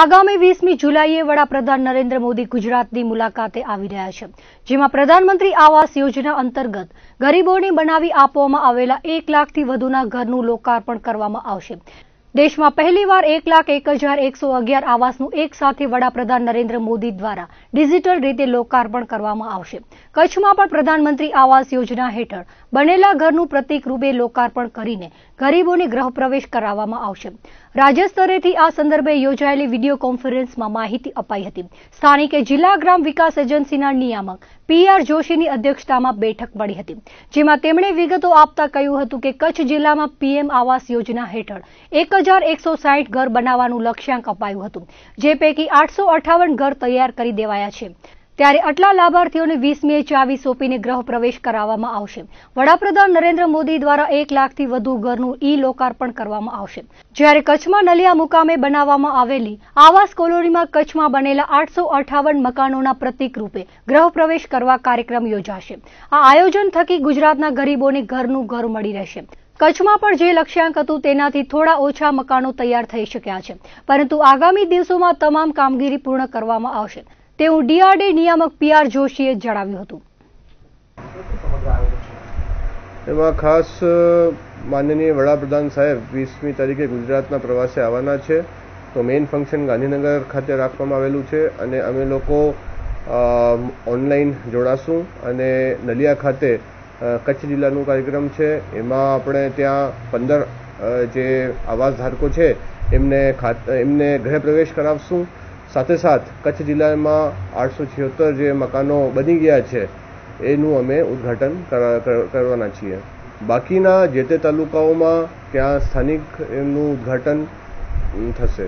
આગામી વીસમી જુલાઈએ વડાપ્રધાન નરેન્દ્ર મોદી ગુજરાતની મુલાકાતે આવી રહ્યા છે જેમાં પ્રધાનમંત્રી આવાસ યોજના અંતર્ગત ગરીબોને બનાવી આપવામાં આવેલા એક લાખથી વધુના ઘરનું લોકાર્પણ કરવામાં આવશે દેશમાં પહેલીવાર એક લાખ એક હજાર એકસો અગિયાર આવાસનું એક સાથે વડાપ્રધાન નરેન્દ્ર મોદી દ્વારા ડિજિટલ રીતે લોકાર્પણ કરવામાં આવશે કચ્છમાં પણ પ્રધાનમંત્રી આવાસ યોજના હેઠળ બનેલા ઘરનું પ્રતિક લોકાર્પણ કરીને ગરીબોને ગૃહપ્રવેશ કરાવવામાં આવશે રાજ્ય આ સંદર્ભે યોજાયેલી વિડીયો કોન્ફરન્સમાં માહિતી અપાઈ હતી સ્થાનિકે જિલ્લા ગ્રામ વિકાસ એજન્સીના નિયામક પીઆર જોશીની અધ્યક્ષતામાં બેઠક મળી હતી જેમાં તેમણે વિગતો આપતા કહ્યું હતું કે કચ્છ જિલ્લામાં પીએમ આવાસ યોજના હેઠળ એક હજાર એકસો સાહીઠ ઘર બનાવવાનું લક્ષ્યાંક અપાયું હતું જે પૈકી આઠસો ઘર તૈયાર કરી દેવાયા છે ત્યારે આટલા લાભાર્થીઓને વીસ મે ચાવી સોંપીને ગ્રહ પ્રવેશ કરાવવામાં આવશે વડાપ્રધાન નરેન્દ્ર મોદી દ્વારા એક લાખથી વધુ ઘરનું ઈ લોકાર્પણ કરવામાં આવશે જ્યારે કચ્છમાં નલિયા મુકામે બનાવવામાં આવેલી આવાસ કોલોનીમાં કચ્છમાં બનેલા આઠસો અઠાવન મકાનોના પ્રતિક રૂપે ગ્રહ પ્રવેશ કરવા કાર્યક્રમ યોજાશે આ આયોજન થકી ગુજરાતના ગરીબોને ઘરનું ઘર મળી રહેશે કચ્છમાં પણ જે લક્ષ્યાંક હતું તેનાથી થોડા ઓછા મકાનો તૈયાર થઈ શક્યા છે પરંતુ આગામી દિવસોમાં તમામ કામગીરી પૂર્ણ કરવામાં આવશે તેવું ડીઆરડી નિયામક પીઆર જોશીએ જણાવ્યું હતું એમાં ખાસ માનનીય વડાપ્રધાન સાહેબ વીસમી તારીખે ગુજરાતના પ્રવાસે આવવાના છે તો મેઇન ફંક્શન ગાંધીનગર ખાતે રાખવામાં આવેલું છે અને અમે લોકો ઓનલાઈન જોડાશું અને નલિયા ખાતે કચ્છ જિલ્લાનું કાર્યક્રમ છે એમાં આપણે ત્યાં પંદર જે આવાસ ધારકો છે એમને એમને ગૃહ પ્રવેશ કરાવીશું સાથે સાથ કચ્છ જિલ્લામાં આઠસો છોતેર જે મકાનો બની ગયા છે એનું અમે ઉદ્ઘાટન કરવાના છીએ બાકીના જે તે તાલુકાઓમાં ત્યાં સ્થાનિક એમનું ઉદ્ઘાટન થશે